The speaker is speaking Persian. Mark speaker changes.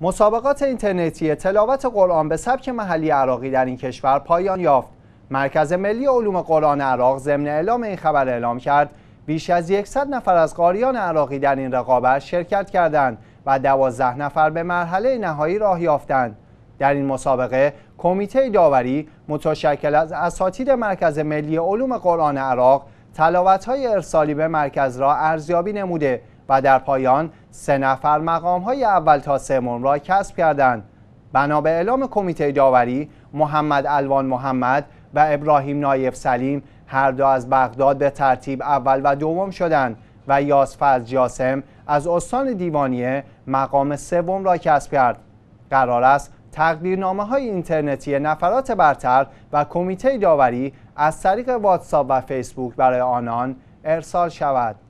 Speaker 1: مسابقات اینترنتی تلاوت قرآن به سبک محلی عراقی در این کشور پایان یافت مرکز ملی علوم قرآن عراق ضمن اعلام این خبر اعلام کرد بیش از 100 نفر از قاریان عراقی در این رقابت شرکت کردند و 12 نفر به مرحله نهایی راه یافتند در این مسابقه کمیته داوری متشکل از اساتید مرکز ملی علوم قرآن عراق تلاوت‌های ارسالی به مرکز را ارزیابی نموده و در پایان سه نفر مقام های اول تا سوم را کسب کردند. بنا به اعلام کمیته داوری محمد الوان محمد و ابراهیم نایف سلیم هر دو از بغداد به ترتیب اول و دوم شدند و فرز جاسم از استان دیوانیه مقام سوم را کسب کرد قرار است تقدیرنامه های اینترنتی نفرات برتر و کمیته داوری از طریق واتساپ و فیسبوک برای آنان ارسال شود